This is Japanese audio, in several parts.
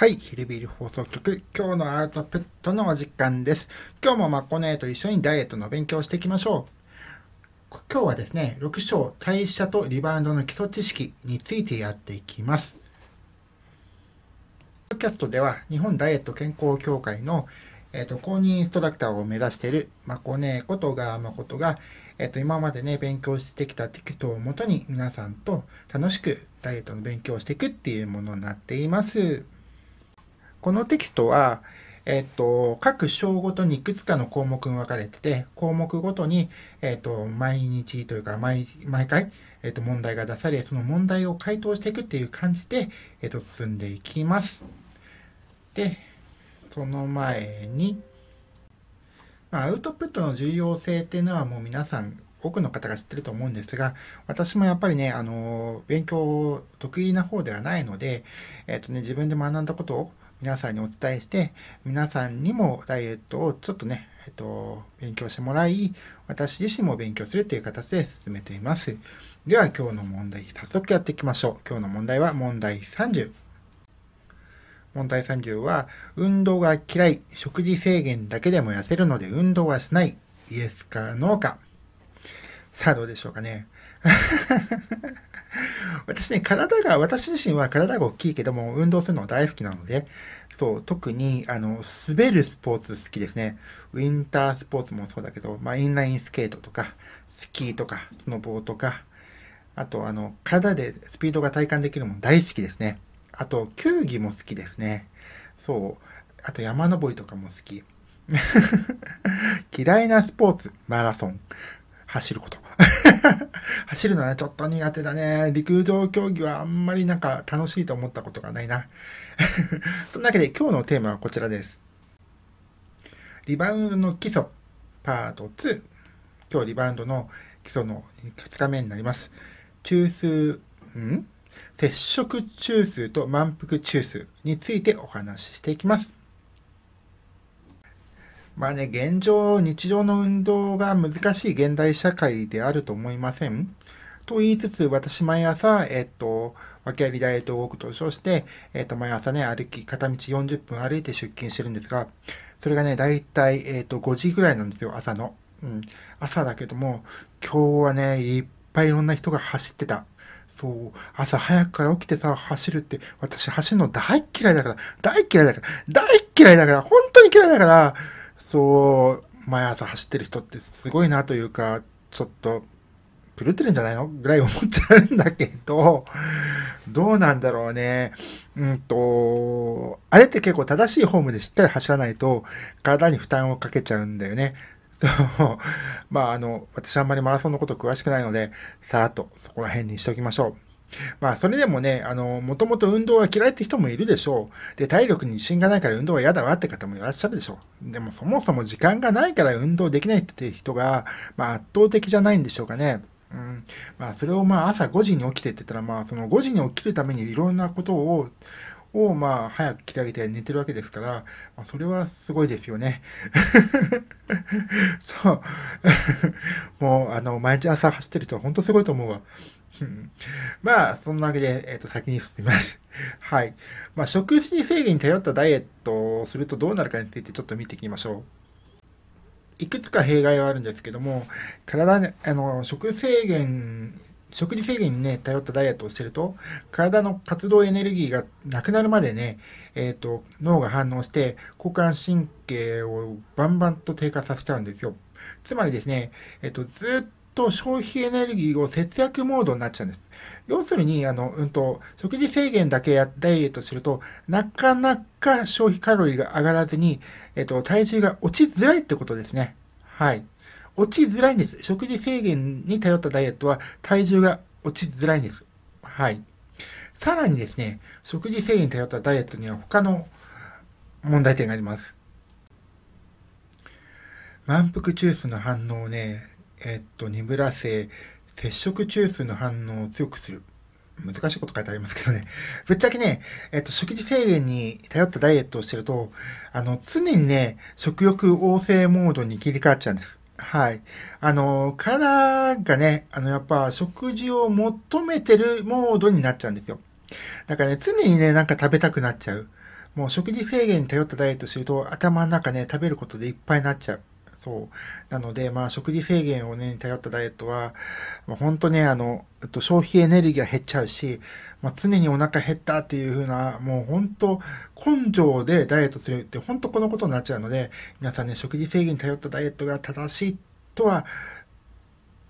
はい、ヒルビル放送局、今日のアウトプットのお時間です。今日もまこねえと一緒にダイエットの勉強をしていきましょう。今日はですね、6章、代謝とリバウンドの基礎知識についてやっていきます。ポッドキャストでは、日本ダイエット健康協会の、えーと、公認インストラクターを目指しているまこねえことがことが、えっ、ー、と、今までね、勉強してきたテキストをもとに皆さんと楽しくダイエットの勉強をしていくっていうものになっています。このテキストは、えっと、各章ごとにいくつかの項目に分かれてて、項目ごとに、えっと、毎日というか毎、毎回、えっと、問題が出され、その問題を回答していくっていう感じで、えっと、進んでいきます。で、その前に、まあ、アウトプットの重要性っていうのはもう皆さん、多くの方が知ってると思うんですが、私もやっぱりね、あの、勉強得意な方ではないので、えっとね、自分で学んだことを皆さんにお伝えして、皆さんにもダイエットをちょっとね、えっと、勉強してもらい、私自身も勉強するという形で進めています。では今日の問題、早速やっていきましょう。今日の問題は問題30。問題30は、運動が嫌い、食事制限だけでも痩せるので運動はしない、イエスかノーか。さあどうでしょうかね。私ね、体が、私自身は体が大きいけども、運動するの大好きなので、そう、特に、あの、滑るスポーツ好きですね。ウィンタースポーツもそうだけど、まあ、インラインスケートとか、スキーとか、スノボーとか、あと、あの、体でスピードが体感できるのも大好きですね。あと、球技も好きですね。そう。あと、山登りとかも好き。嫌いなスポーツ、マラソン、走ること。走るのはちょっと苦手だね。陸上競技はあんまりなんか楽しいと思ったことがないな。そんなわけで今日のテーマはこちらです。リバウンドの基礎パート2。今日リバウンドの基礎の2日目になります。中枢、ん接触中枢と満腹中枢についてお話ししていきます。まあね、現状、日常の運動が難しい現代社会であると思いませんと言いつつ、私毎朝、えっと、訳ありダイエットウォークと称して、えっと、毎朝ね、歩き、片道40分歩いて出勤してるんですが、それがね、だいたい、えっと、5時ぐらいなんですよ、朝の。うん。朝だけども、今日はね、いっぱいいろんな人が走ってた。そう、朝早くから起きてさ、走るって、私走るの大嫌いだから、大嫌いだから、大嫌いだから、本当に嫌いだから、そう毎朝走ってる人ってすごいなというか、ちょっと狂ってるんじゃないのぐらい思っちゃうんだけど、どうなんだろうね。うんと、あれって結構正しいフォームでしっかり走らないと、体に負担をかけちゃうんだよね。まあ、あの、私あんまりマラソンのこと詳しくないので、さらっとそこら辺にしておきましょう。まあ、それでもね、あの、もともと運動は嫌いって人もいるでしょう。で、体力に自信がないから運動は嫌だわって方もいらっしゃるでしょう。でも、そもそも時間がないから運動できないって人が、まあ、圧倒的じゃないんでしょうかね。うん。まあ、それをまあ、朝5時に起きてって言ったら、まあ、その5時に起きるためにいろんなことを、を、まあ、早く切り上げて寝てるわけですから、まあ、それはすごいですよね。そう。もう、あの、毎日朝走ってる人は本当すごいと思うわ。まあ、そんなわけで、えっ、ー、と、先に進みます。はい。まあ、食事制限に頼ったダイエットをするとどうなるかについてちょっと見ていきましょう。いくつか弊害はあるんですけども、体に、あの、食制限食事制限にね、頼ったダイエットをしてると、体の活動エネルギーがなくなるまでね、えっ、ー、と、脳が反応して、交感神経をバンバンと低下させちゃうんですよ。つまりですね、えっ、ー、と、ずっと消費エネルギーを節約モードになっちゃうんです。要するに、あの、うんと、食事制限だけやダイエットすると、なかなか消費カロリーが上がらずに、えっ、ー、と、体重が落ちづらいってことですね。はい。落ちづらいんです。食事制限に頼ったダイエットは体重が落ちづらいんです。はい。さらにですね、食事制限に頼ったダイエットには他の問題点があります。満腹中枢の反応をね、えっと、鈍らせ、接触中枢の反応を強くする。難しいこと書いてありますけどね。ぶっちゃけね、えっと、食事制限に頼ったダイエットをしてると、あの、常にね、食欲旺盛モードに切り替わっちゃうんです。はい。あの、体がね、あの、やっぱ食事を求めてるモードになっちゃうんですよ。だからね、常にね、なんか食べたくなっちゃう。もう食事制限に頼ったダイエットすると、頭の中ね、食べることでいっぱいになっちゃう。そう。なので、まあ、食事制限をね、頼ったダイエットは、まあ、本当ね、あの、と消費エネルギーが減っちゃうし、まあ、常にお腹減ったっていう風な、もう本当根性でダイエットするって本当このことになっちゃうので、皆さんね、食事制限に頼ったダイエットが正しいとは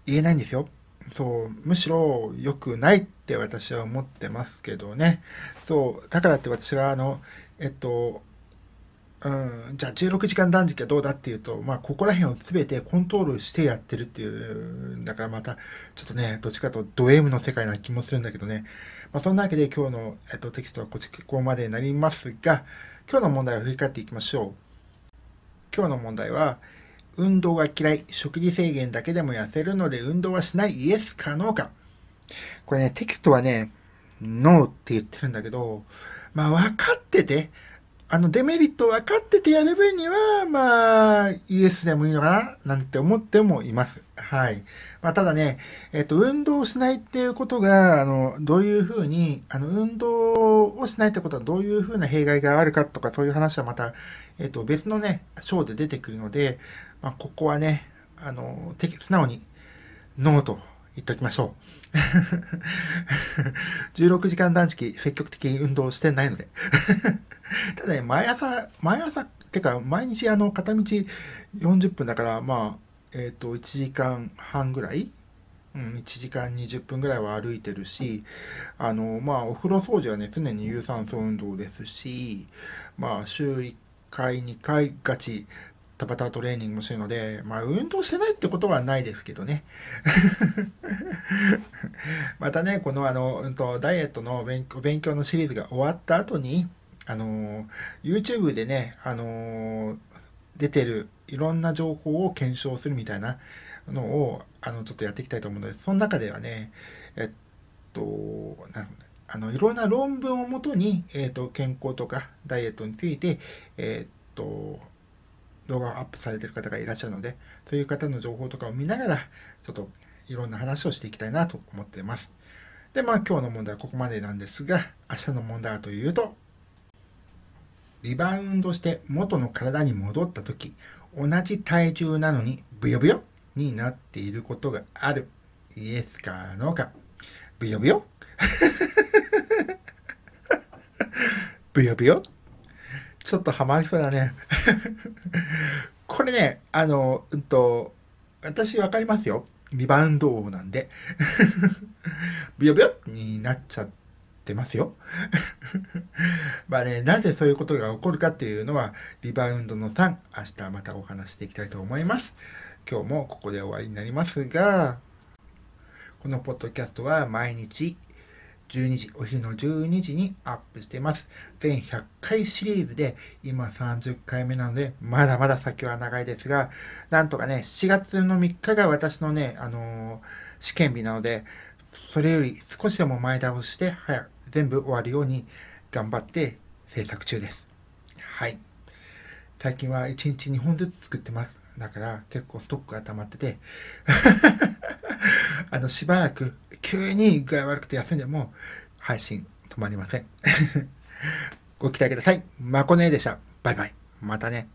言えないんですよ。そう、むしろ良くないって私は思ってますけどね。そう、だからって私はあの、えっと、うん、じゃあ16時間断食はどうだっていうと、まあ、ここら辺を全てコントロールしてやってるっていう、だからまた、ちょっとね、どっちかとド M の世界な気もするんだけどね。まあ、そんなわけで今日の、えっと、テキストはここまでになりますが、今日の問題を振り返っていきましょう。今日の問題は、運動が嫌い、食事制限だけでも痩せるので運動はしないイエスかノーか。これね、テキストはね、ノーって言ってるんだけど、まあ分かってて、あのデメリット分かっててやる分には、まあはイエスでもいいのかななんて思ってもいます。はい。まあ、ただね、えっ、と、運動をしないっていうことが、あの、どういうふうに、あの、運動をしないってことはどういうふうな弊害があるかとか、そういう話はまた、えっ、と、別のね、章で出てくるので、まあ、ここはね、あの、素直に、ノーと言っておきましょう。16 時間断食、積極的に運動してないので ただね、毎朝、毎朝てか、毎日、あの、片道40分だから、まあ、えっ、ー、と、1時間半ぐらいうん、1時間20分ぐらいは歩いてるし、あの、まあ、お風呂掃除はね、常に有酸素運動ですし、まあ、週1回、2回ガチ、タバタトレーニングもしてるので、まあ、運動してないってことはないですけどね。またね、このあの、うんと、ダイエットの勉強のシリーズが終わった後に、あの YouTube でね、あの出てるいろんな情報を検証するみたいなのを、あの、ちょっとやっていきたいと思うので、その中ではね、えっと、なるほど、ね、あの、いろんな論文をもとに、えっと、健康とかダイエットについて、えっと、動画をアップされてる方がいらっしゃるので、そういう方の情報とかを見ながら、ちょっといろんな話をしていきたいなと思っています。で、まあ今日の問題はここまでなんですが、明日の問題はというと、リバウンドして元の体に戻った時、同じ体重なのにブヨブヨになっていることがある。イエスかノーか。ブヨブヨ ブヨブヨちょっとハマりそうだね これね、あの、うんと、私わかりますよ。リバウンド王なんで。ブヨブヨになっちゃって。ってますよ。まあね、なぜそういうことが起こるかっていうのは、リバウンドの3、明日またお話していきたいと思います。今日もここで終わりになりますが、このポッドキャストは毎日12時、お昼の12時にアップしてます。全100回シリーズで、今30回目なので、まだまだ先は長いですが、なんとかね、4月の3日が私のね、あのー、試験日なので、それより少しでも前倒しして早く全部終わるように頑張って制作中です。はい。最近は1日2本ずつ作ってます。だから結構ストックが溜まってて あの、しばらく急に具合悪くて休んでも配信止まりません ご期待ください。まこねでした。バイバイ。またね。